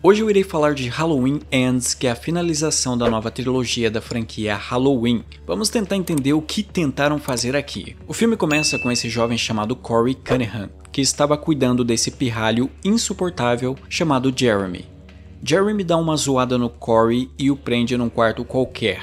Hoje eu irei falar de Halloween Ends, que é a finalização da nova trilogia da franquia Halloween. Vamos tentar entender o que tentaram fazer aqui. O filme começa com esse jovem chamado Corey Cunningham, que estava cuidando desse pirralho insuportável chamado Jeremy. Jeremy dá uma zoada no Corey e o prende num quarto qualquer.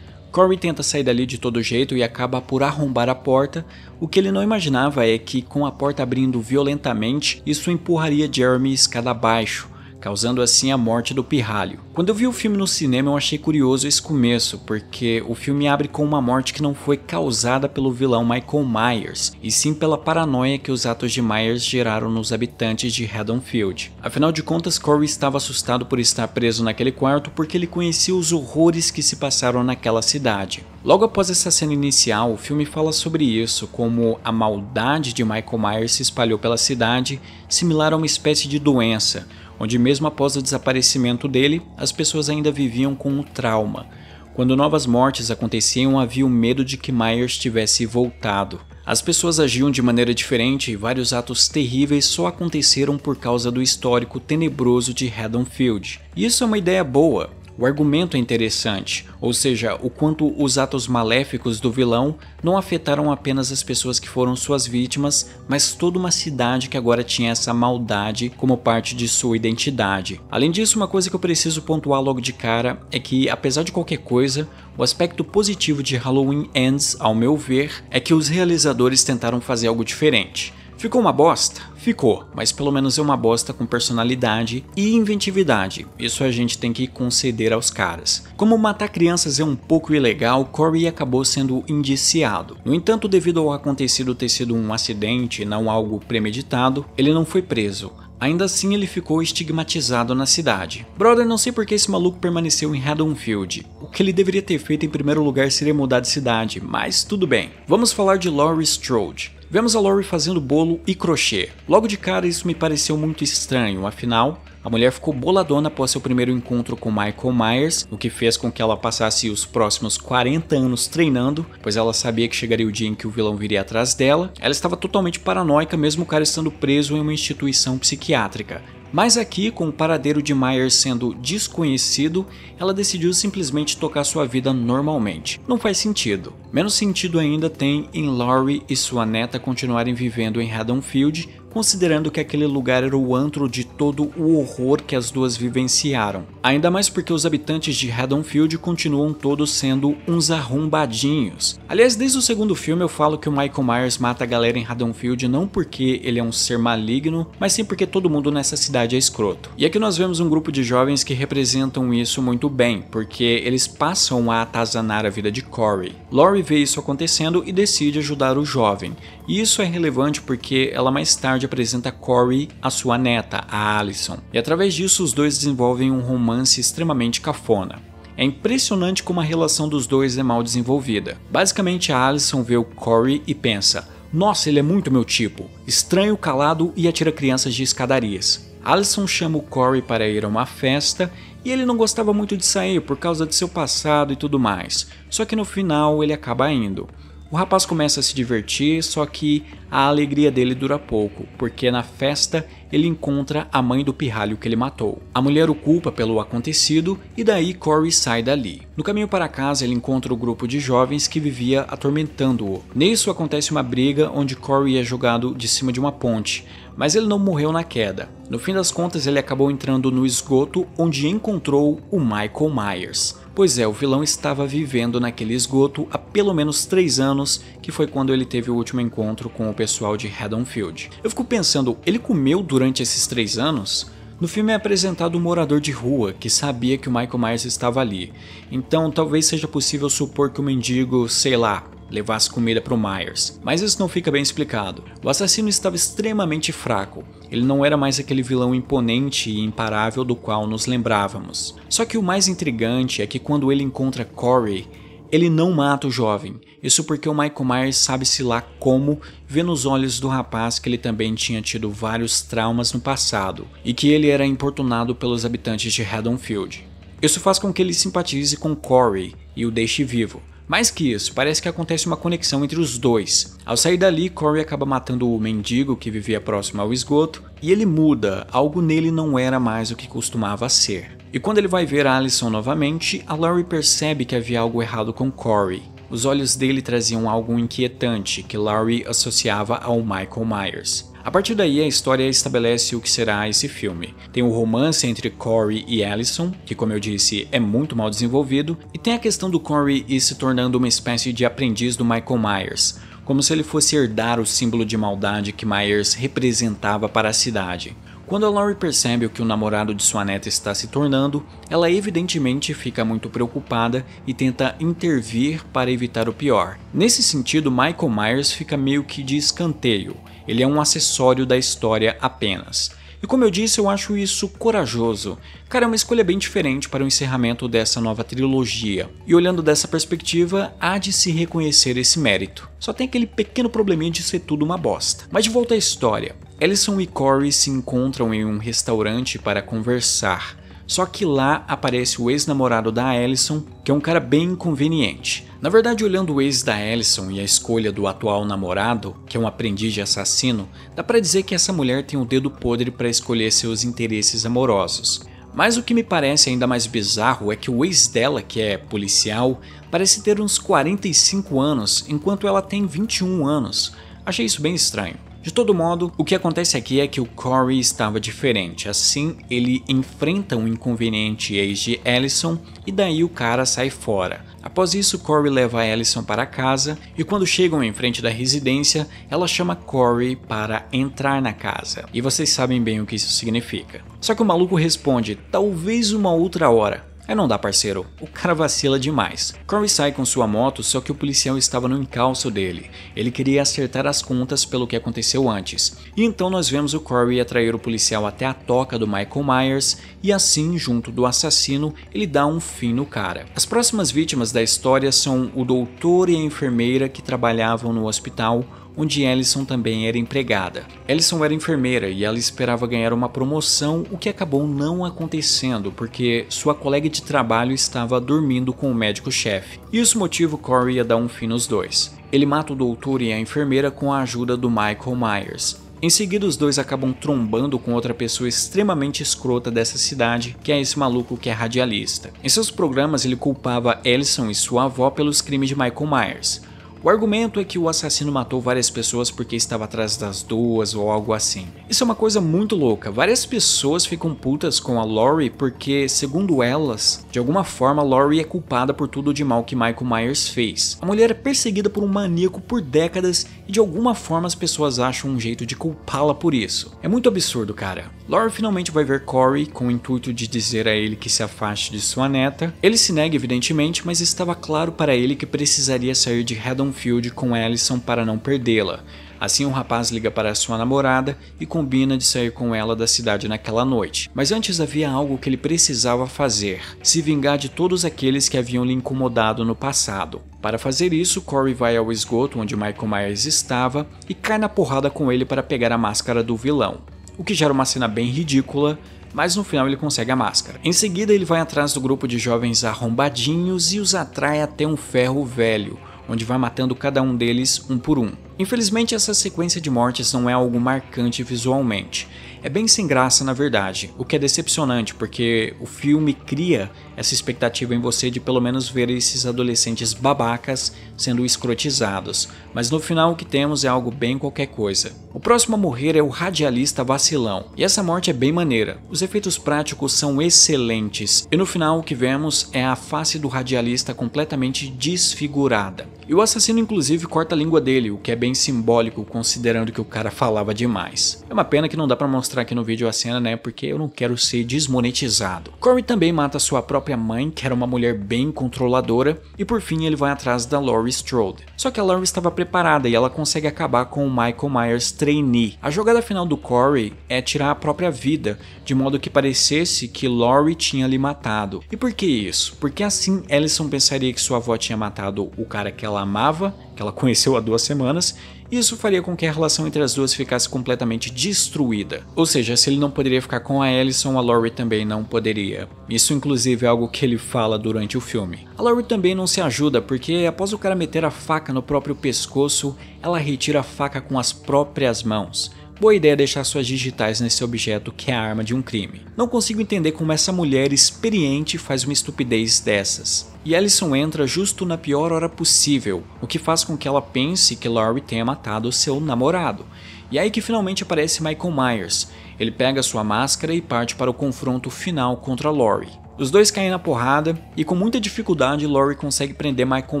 Corey tenta sair dali de todo jeito e acaba por arrombar a porta. O que ele não imaginava é que, com a porta abrindo violentamente, isso empurraria Jeremy escada abaixo causando assim a morte do pirralho. Quando eu vi o filme no cinema eu achei curioso esse começo, porque o filme abre com uma morte que não foi causada pelo vilão Michael Myers, e sim pela paranoia que os atos de Myers geraram nos habitantes de Haddonfield. Afinal de contas, Corey estava assustado por estar preso naquele quarto porque ele conhecia os horrores que se passaram naquela cidade. Logo após essa cena inicial, o filme fala sobre isso, como a maldade de Michael Myers se espalhou pela cidade, similar a uma espécie de doença, onde, mesmo após o desaparecimento dele, as pessoas ainda viviam com o trauma. Quando novas mortes aconteciam, havia o medo de que Myers tivesse voltado. As pessoas agiam de maneira diferente e vários atos terríveis só aconteceram por causa do histórico tenebroso de Haddonfield. Isso é uma ideia boa, o argumento é interessante, ou seja, o quanto os atos maléficos do vilão não afetaram apenas as pessoas que foram suas vítimas, mas toda uma cidade que agora tinha essa maldade como parte de sua identidade. Além disso, uma coisa que eu preciso pontuar logo de cara é que, apesar de qualquer coisa, o aspecto positivo de Halloween Ends, ao meu ver, é que os realizadores tentaram fazer algo diferente. Ficou uma bosta? Ficou, mas pelo menos é uma bosta com personalidade e inventividade. Isso a gente tem que conceder aos caras. Como matar crianças é um pouco ilegal, Corey acabou sendo indiciado. No entanto, devido ao acontecido ter sido um acidente e não algo premeditado, ele não foi preso. Ainda assim, ele ficou estigmatizado na cidade. Brother, não sei por que esse maluco permaneceu em Haddonfield. O que ele deveria ter feito em primeiro lugar seria mudar de cidade, mas tudo bem. Vamos falar de Laurie Strode. Vemos a Lori fazendo bolo e crochê. Logo de cara isso me pareceu muito estranho, afinal, a mulher ficou boladona após seu primeiro encontro com Michael Myers, o que fez com que ela passasse os próximos 40 anos treinando, pois ela sabia que chegaria o dia em que o vilão viria atrás dela. Ela estava totalmente paranoica, mesmo o cara estando preso em uma instituição psiquiátrica. Mas aqui, com o paradeiro de Myers sendo desconhecido, ela decidiu simplesmente tocar sua vida normalmente. Não faz sentido. Menos sentido ainda tem em Laurie e sua neta continuarem vivendo em Haddonfield considerando que aquele lugar era o antro de todo o horror que as duas vivenciaram. Ainda mais porque os habitantes de Haddonfield continuam todos sendo uns arrombadinhos. Aliás, desde o segundo filme eu falo que o Michael Myers mata a galera em Haddonfield não porque ele é um ser maligno, mas sim porque todo mundo nessa cidade é escroto. E aqui nós vemos um grupo de jovens que representam isso muito bem, porque eles passam a atazanar a vida de Corey. Laurie vê isso acontecendo e decide ajudar o jovem. E isso é relevante porque ela mais tarde apresenta Corey à sua neta, a Allison, e através disso os dois desenvolvem um romance extremamente cafona. É impressionante como a relação dos dois é mal desenvolvida. Basicamente, a Allison vê o Corey e pensa: Nossa, ele é muito meu tipo. Estranho, calado e atira crianças de escadarias. Allison chama o Corey para ir a uma festa e ele não gostava muito de sair por causa de seu passado e tudo mais, só que no final ele acaba indo. O rapaz começa a se divertir, só que a alegria dele dura pouco, porque na festa ele encontra a mãe do pirralho que ele matou. A mulher o culpa pelo acontecido e daí Corey sai dali. No caminho para casa, ele encontra o grupo de jovens que vivia atormentando-o. Nisso acontece uma briga onde Corey é jogado de cima de uma ponte, mas ele não morreu na queda. No fim das contas, ele acabou entrando no esgoto onde encontrou o Michael Myers. Pois é, o vilão estava vivendo naquele esgoto há pelo menos 3 anos, que foi quando ele teve o último encontro com o pessoal de Haddonfield. Eu fico pensando, ele comeu durante esses 3 anos? No filme é apresentado um morador de rua que sabia que o Michael Myers estava ali, então talvez seja possível supor que o mendigo, sei lá, levasse comida para o Myers, mas isso não fica bem explicado. O assassino estava extremamente fraco, ele não era mais aquele vilão imponente e imparável do qual nos lembrávamos. Só que o mais intrigante é que quando ele encontra Corey, ele não mata o jovem, isso porque o Michael Myers sabe-se lá como vê nos olhos do rapaz que ele também tinha tido vários traumas no passado e que ele era importunado pelos habitantes de Haddonfield. Isso faz com que ele simpatize com Corey e o deixe vivo, mais que isso, parece que acontece uma conexão entre os dois. Ao sair dali, Corey acaba matando o mendigo que vivia próximo ao esgoto e ele muda, algo nele não era mais o que costumava ser. E quando ele vai ver a Alison novamente, a Laurie percebe que havia algo errado com Corey. Os olhos dele traziam algo inquietante que Laurie associava ao Michael Myers. A partir daí, a história estabelece o que será esse filme. Tem o romance entre Corey e Allison, que, como eu disse, é muito mal desenvolvido, e tem a questão do Corey ir se tornando uma espécie de aprendiz do Michael Myers, como se ele fosse herdar o símbolo de maldade que Myers representava para a cidade. Quando a Laurie percebe o que o namorado de sua neta está se tornando, ela evidentemente fica muito preocupada e tenta intervir para evitar o pior. Nesse sentido, Michael Myers fica meio que de escanteio ele é um acessório da história apenas. E como eu disse, eu acho isso corajoso. Cara, é uma escolha bem diferente para o encerramento dessa nova trilogia. E olhando dessa perspectiva, há de se reconhecer esse mérito. Só tem aquele pequeno probleminha de ser tudo uma bosta. Mas de volta à história. Ellison e Corey se encontram em um restaurante para conversar. Só que lá aparece o ex-namorado da Ellison, que é um cara bem inconveniente. Na verdade, olhando o ex da Ellison e a escolha do atual namorado, que é um aprendiz de assassino, dá para dizer que essa mulher tem o um dedo podre para escolher seus interesses amorosos. Mas o que me parece ainda mais bizarro é que o ex dela, que é policial, parece ter uns 45 anos, enquanto ela tem 21 anos. Achei isso bem estranho. De todo modo, o que acontece aqui é que o Corey estava diferente, assim ele enfrenta um inconveniente ex de Ellison e daí o cara sai fora. Após isso, Corey leva Ellison para casa e quando chegam em frente da residência, ela chama Corey para entrar na casa. E vocês sabem bem o que isso significa. Só que o maluco responde, talvez uma outra hora. É não dá, parceiro. O cara vacila demais. Corey sai com sua moto, só que o policial estava no encalço dele. Ele queria acertar as contas pelo que aconteceu antes. E então nós vemos o Corey atrair o policial até a toca do Michael Myers e assim, junto do assassino, ele dá um fim no cara. As próximas vítimas da história são o doutor e a enfermeira que trabalhavam no hospital, onde Ellison também era empregada. Ellison era enfermeira e ela esperava ganhar uma promoção, o que acabou não acontecendo porque sua colega de trabalho estava dormindo com o médico-chefe. E isso motivo Corey ia dar um fim nos dois. Ele mata o doutor e a enfermeira com a ajuda do Michael Myers, em seguida, os dois acabam trombando com outra pessoa extremamente escrota dessa cidade, que é esse maluco que é radialista. Em seus programas, ele culpava Ellison e sua avó pelos crimes de Michael Myers. O argumento é que o assassino matou várias pessoas porque estava atrás das duas ou algo assim. Isso é uma coisa muito louca. Várias pessoas ficam putas com a Laurie porque, segundo elas, de alguma forma Laurie é culpada por tudo de mal que Michael Myers fez. A mulher é perseguida por um maníaco por décadas e de alguma forma as pessoas acham um jeito de culpá-la por isso. É muito absurdo, cara. Laura finalmente vai ver Corey com o intuito de dizer a ele que se afaste de sua neta. Ele se nega, evidentemente, mas estava claro para ele que precisaria sair de Haddonfield com Allison para não perdê-la. Assim, um rapaz liga para sua namorada e combina de sair com ela da cidade naquela noite. Mas antes havia algo que ele precisava fazer: se vingar de todos aqueles que haviam lhe incomodado no passado. Para fazer isso, Corey vai ao esgoto onde Michael Myers estava e cai na porrada com ele para pegar a máscara do vilão. O que gera uma cena bem ridícula, mas no final ele consegue a máscara. Em seguida, ele vai atrás do grupo de jovens arrombadinhos e os atrai até um ferro velho, onde vai matando cada um deles um por um. Infelizmente, essa sequência de mortes não é algo marcante visualmente. É bem sem graça, na verdade, o que é decepcionante, porque o filme cria essa expectativa em você de pelo menos ver esses adolescentes babacas sendo escrotizados, mas no final o que temos é algo bem qualquer coisa. O próximo a morrer é o radialista vacilão, e essa morte é bem maneira. Os efeitos práticos são excelentes, e no final o que vemos é a face do radialista completamente desfigurada. E o assassino, inclusive, corta a língua dele, o que é bem simbólico, considerando que o cara falava demais. É uma pena que não dá para mostrar aqui no vídeo a cena, né? Porque eu não quero ser desmonetizado. Corey também mata sua própria mãe, que era uma mulher bem controladora, e por fim ele vai atrás da Laurie Strode. Só que a Laurie estava preparada e ela consegue acabar com o Michael Myers trainee. A jogada final do Corey é tirar a própria vida, de modo que parecesse que Laurie tinha lhe matado. E por que isso? Porque assim Ellison pensaria que sua avó tinha matado o cara que ela ela amava, que ela conheceu há duas semanas, isso faria com que a relação entre as duas ficasse completamente destruída. Ou seja, se ele não poderia ficar com a Alison, a Laurie também não poderia. Isso, inclusive, é algo que ele fala durante o filme. A Laurie também não se ajuda, porque após o cara meter a faca no próprio pescoço, ela retira a faca com as próprias mãos. Boa ideia deixar suas digitais nesse objeto que é a arma de um crime. Não consigo entender como essa mulher experiente faz uma estupidez dessas. E Alison entra justo na pior hora possível, o que faz com que ela pense que Laurie tenha matado seu namorado. E é aí que finalmente aparece Michael Myers. Ele pega sua máscara e parte para o confronto final contra Laurie. Os dois caem na porrada e com muita dificuldade Laurie consegue prender Michael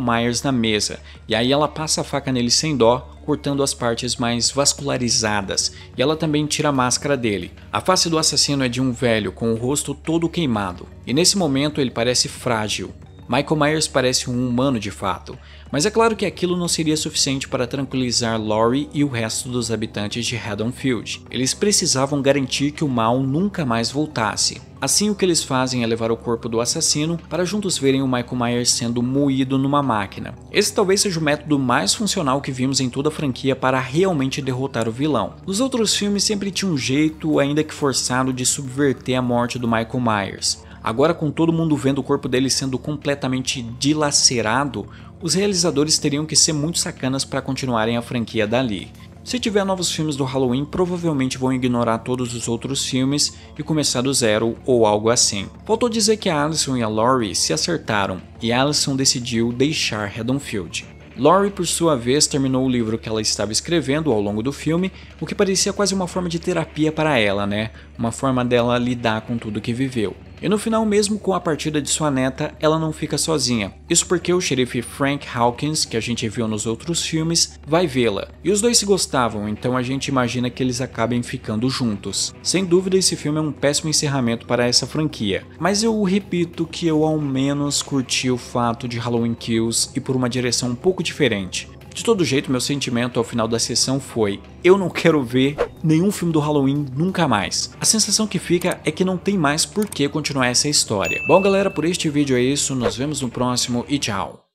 Myers na mesa. E aí ela passa a faca nele sem dó, cortando as partes mais vascularizadas, e ela também tira a máscara dele. A face do assassino é de um velho com o rosto todo queimado, e nesse momento ele parece frágil, Michael Myers parece um humano de fato, mas é claro que aquilo não seria suficiente para tranquilizar Laurie e o resto dos habitantes de Haddonfield. Eles precisavam garantir que o mal nunca mais voltasse. Assim, o que eles fazem é levar o corpo do assassino para juntos verem o Michael Myers sendo moído numa máquina. Esse talvez seja o método mais funcional que vimos em toda a franquia para realmente derrotar o vilão. Nos outros filmes sempre tinha um jeito, ainda que forçado, de subverter a morte do Michael Myers. Agora, com todo mundo vendo o corpo dele sendo completamente dilacerado, os realizadores teriam que ser muito sacanas para continuarem a franquia dali. Se tiver novos filmes do Halloween, provavelmente vão ignorar todos os outros filmes e começar do zero ou algo assim. Faltou dizer que a Alison e a Laurie se acertaram e Alison decidiu deixar Redonfield. Laurie, por sua vez, terminou o livro que ela estava escrevendo ao longo do filme, o que parecia quase uma forma de terapia para ela, né? Uma forma dela lidar com tudo que viveu. E no final, mesmo com a partida de sua neta, ela não fica sozinha. Isso porque o xerife Frank Hawkins, que a gente viu nos outros filmes, vai vê-la. E os dois se gostavam, então a gente imagina que eles acabem ficando juntos. Sem dúvida, esse filme é um péssimo encerramento para essa franquia. Mas eu repito que eu ao menos curti o fato de Halloween Kills e por uma direção um pouco diferente. De todo jeito, meu sentimento ao final da sessão foi: eu não quero ver nenhum filme do Halloween nunca mais. A sensação que fica é que não tem mais por que continuar essa história. Bom galera, por este vídeo é isso, nos vemos no próximo e tchau.